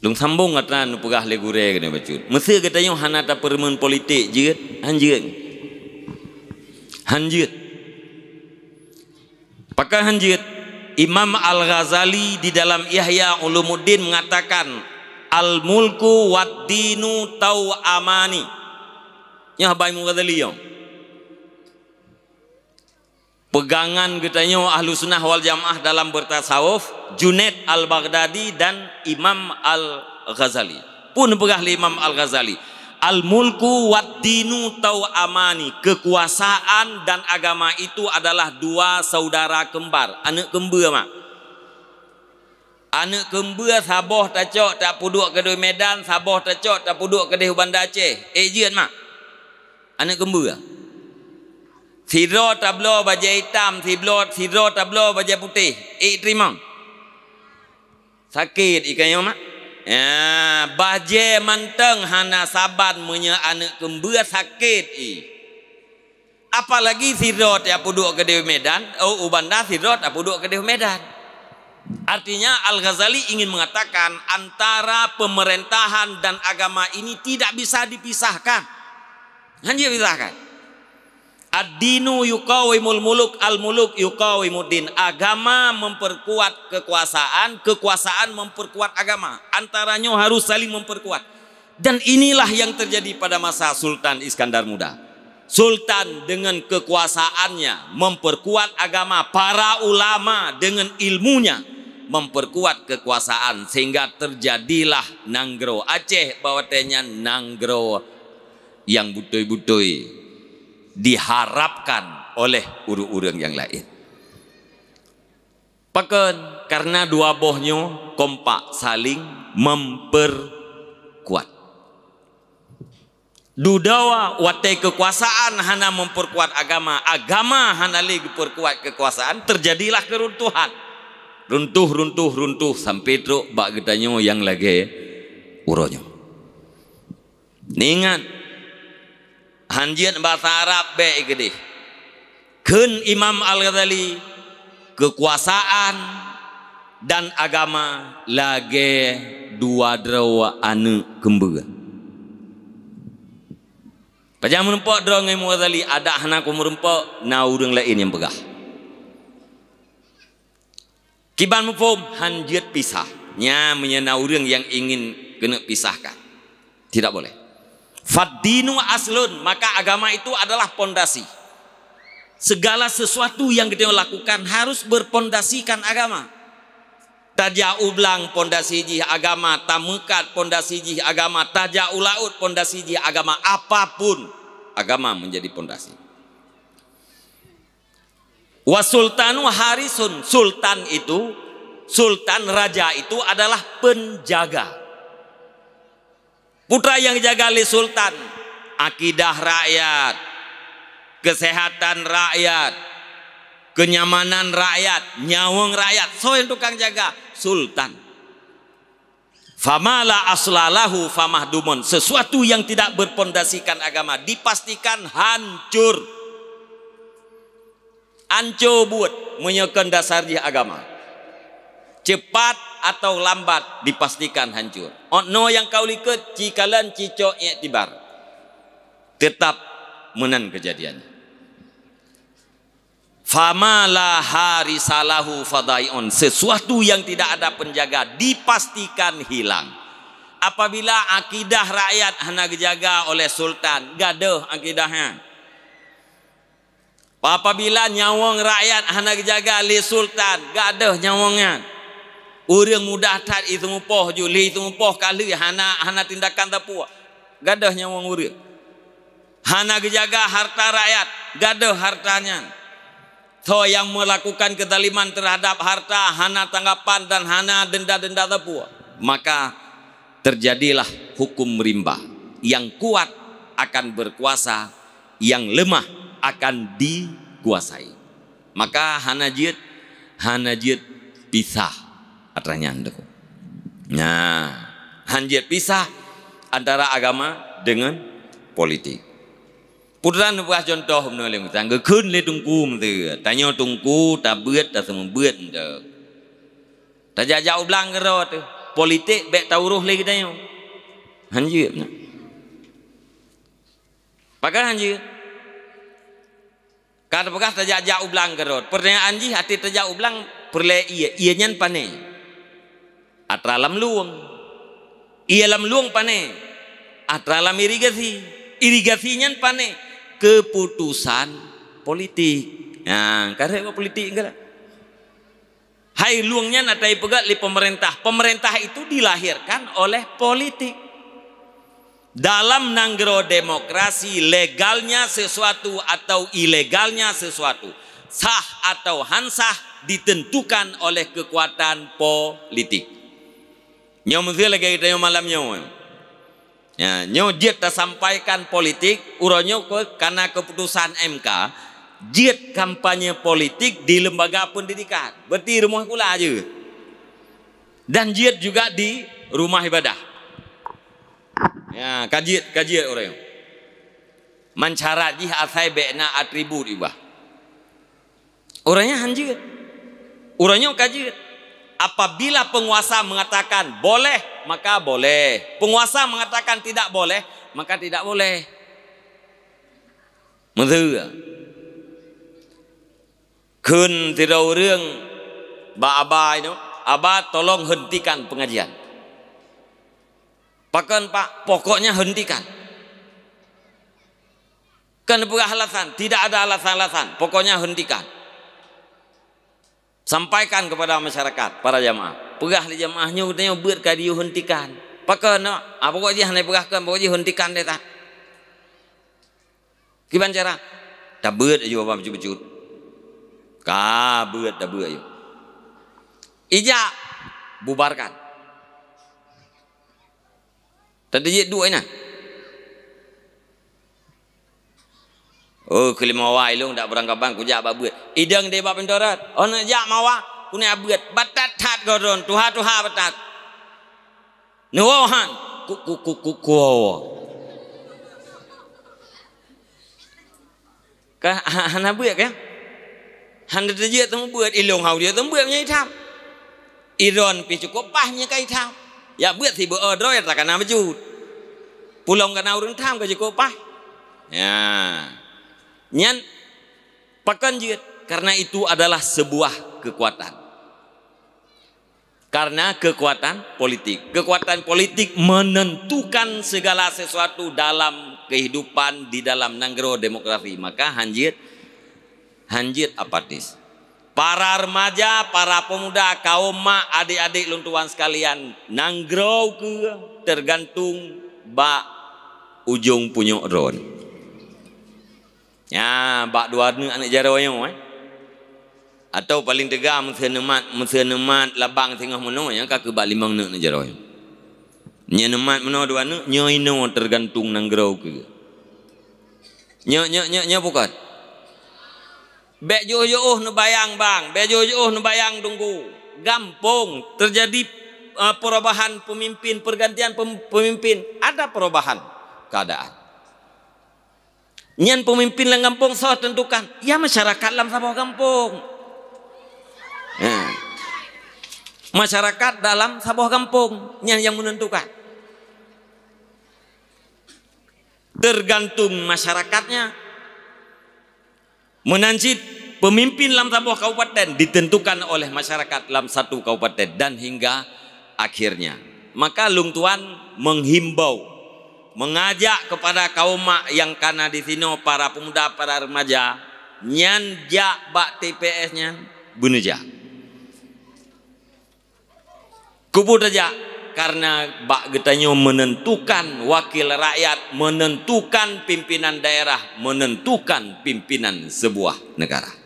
Lung sambung kata anu pegah le gure kena bacut. Mesti kata yang hana ta permen politik jeut, kan? hanjeut. Hanjeut. Pakai hanjeut. Imam Al-Ghazali di dalam Ihya Ulumuddin mengatakan Al-mulku wad-dinu tau amani. Yang baik mu Ghazali yang. Ya pegangan kita katanya ahlu sunnah wal jamaah dalam bertasawuf Junet al-Baghdadi dan Imam al-Ghazali pun pegah Imam al-Ghazali al-mulku wat dinu tau amani kekuasaan dan agama itu adalah dua saudara kembar anak kembar mak anak kembar saboh tacok tak puduk ke dua medan saboh tacok tak puduk ke dua bandar Aceh ejen eh, mak anak kembar Siro tablo baju hitam, siro siro tablo baju putih. Iterima. Eh, sakit ikannya mak. Ya, baje manteng hana saban menya anak kembuat sakit i. Apalagi sirot ya puduk ke Dewi Medan, oh ubanda sirot ya puduk ke Dewi Medan. Artinya Al Ghazali ingin mengatakan antara pemerintahan dan agama ini tidak bisa dipisahkan. Hanya dipisahkan. Ad-dinu yukawimul muluk, al-muluk yukawimuddin. Agama memperkuat kekuasaan, kekuasaan memperkuat agama. Antaranya harus saling memperkuat. Dan inilah yang terjadi pada masa Sultan Iskandar Muda. Sultan dengan kekuasaannya memperkuat agama, para ulama dengan ilmunya memperkuat kekuasaan sehingga terjadilah Nanggro Aceh bawatnya Nanggro yang butoi-butoi diharapkan oleh urung-urung yang lain. Pakan, karena dua bohnya kompak saling memperkuat. Dudawa watai kekuasaan hana memperkuat agama. Agama hana lagi perkuat kekuasaan. Terjadilah keruntuhan. Runtuh, runtuh, runtuh. Sampai itu bak yang lagi uronyo. Ingat, hanjian bahasa Arab be gede. Ken Imam Al Ghazali kekuasaan dan agama lagi dua derwa anu kembuga. Pajang merempok Imam al Ghazali ada hanaku merempok na urang lain yang pegah. Kiban mufum hanjiat pisah. Nya menyenau yang ingin kena pisahkan. Tidak boleh. Fadinu aslun, maka agama itu adalah pondasi. Segala sesuatu yang kita lakukan harus berpondasikan agama. Taja ublang pondasi jih agama, tamukat pondasi jih agama, taja ulaut pondasi jih agama, apapun agama menjadi pondasi. Wasultanu harisun, sultan itu, sultan raja itu adalah penjaga Putra yang jaga li sultan, akidah rakyat, kesehatan rakyat, kenyamanan rakyat, nyawang rakyat, soal tukang jaga sultan. Famala aslalahu famahdumun. Sesuatu yang tidak berpondasikan agama dipastikan hancur. Anco buat dasar di agama. cepat atau lambat dipastikan hancur. Ono yang kau liket cikalan cico iktibar tetap menan kejadiannya. Fama lah la harisalahu fadaiun sesuatu yang tidak ada penjaga dipastikan hilang. Apabila akidah rakyat hendak dijaga oleh sultan, gadeh akidahnya. Apabila nyawang rakyat hendak dijaga oleh sultan, gadeh nyawangnya. Orang mudah tak itu mupoh juli itu mupoh kali hana hana tindakan tak puas. Gadahnya wang orang. Hana menjaga harta rakyat. Gadah hartanya. So yang melakukan kedaliman terhadap harta hana tanggapan dan hana denda-denda tak puas. Maka terjadilah hukum rimba. Yang kuat akan berkuasa. Yang lemah akan dikuasai. Maka hana jid, hana jid pisah atranyan deku. Nah, hanjir pisah antara agama dengan politik. Putran buah contoh menolong kita. Gekun le tungku mesti. Tanya tungku tak buat tak semua buat tak. Tak jauh jauh belang kerawat politik bet tahu ruh lagi tanya. Hanjir. Pakar hanjir. Kata bekas tak jauh jauh belang kerawat. Pertanyaan anji hati tak jauh belang perle iya iya nyan panen. atralam luang ialam luang pane atralam irigasi irigasinya pane keputusan politik nah karena politik enggak Hai luangnya natai pegat di pemerintah. Pemerintah itu dilahirkan oleh politik. Dalam nanggro demokrasi legalnya sesuatu atau ilegalnya sesuatu. Sah atau hansah ditentukan oleh kekuatan politik. Nyom lagi gai tanya malam nyom. Ya, nyom jet tersampaikan politik uronyo ke karena keputusan MK jet kampanye politik di lembaga pendidikan. Berarti rumah kula aje Dan jet juga di rumah ibadah. Ya, kajiat kajiat orang. Mencara di asai bekna atribut ibah. Orangnya hanjir. Orangnya kajiat apabila penguasa mengatakan boleh, maka boleh. Penguasa mengatakan tidak boleh, maka tidak boleh. abah tolong hentikan pengajian Pakan pak, pokoknya hentikan. karena bukan alasan tidak ada alasan alasan pokoknya hentikan sampaikan kepada masyarakat para jamaah pegah di jamaahnya katanya buat kadi hentikan pakai no apa kau dia hendak pegah kan pakai hentikan dia tak kiban cara ah. tak buat aja apa macam macam ka buat tak buat aja ija bubarkan tadi dia dua ina Oh, kelima wa tak berangkapan kujak apa buat. Idang di bab pintorat. Ona oh, jak mawa kuni abet batat tat goron tuha tuha batat. Nuwahan ku ku ku ku ku. Ka ha, han abet ke? Han de je tu buat ilong hau dia tu buat nyai tam. Iron pi cukup pah nyai kai tam. Ya buat si beo oh, droy takana wujud. Pulong kana urun tam ke cukup pah. Ya. Nyan pakan jeut Karena itu adalah sebuah kekuatan. Karena kekuatan politik. Kekuatan politik menentukan segala sesuatu dalam kehidupan di dalam nanggro demografi. Maka hanjit, hanjit apatis. Para remaja, para pemuda, kaum mak, adik-adik luntuan sekalian, nanggro ke tergantung bak ujung punya ron. Ya, bak dua anak jarawanya, eh? atau paling tegar mesti nemat mesti nemat labang tengah mana yang kaki bak limang nak nak jarai ya. nemat mana dua nak nya ino tergantung nang gerau ke nya nya nya nya bukan be jo oh nu bayang bang be jo oh nu bayang tunggu gampung terjadi uh, perubahan pemimpin pergantian pem, pemimpin ada perubahan keadaan nyen pemimpin lang gampung so tentukan ya masyarakat lam sama gampung Nah. masyarakat dalam sebuah kampungnya yang menentukan. Tergantung masyarakatnya menanjit pemimpin dalam sebuah kabupaten ditentukan oleh masyarakat dalam satu kabupaten dan hingga akhirnya. Maka Lung Tuan menghimbau, mengajak kepada kaum yang karena di sini para pemuda, para remaja, nyanjak bak TPS-nya, bunuh jahat kubu saja, karena bak getanyo menentukan wakil rakyat menentukan pimpinan daerah menentukan pimpinan sebuah negara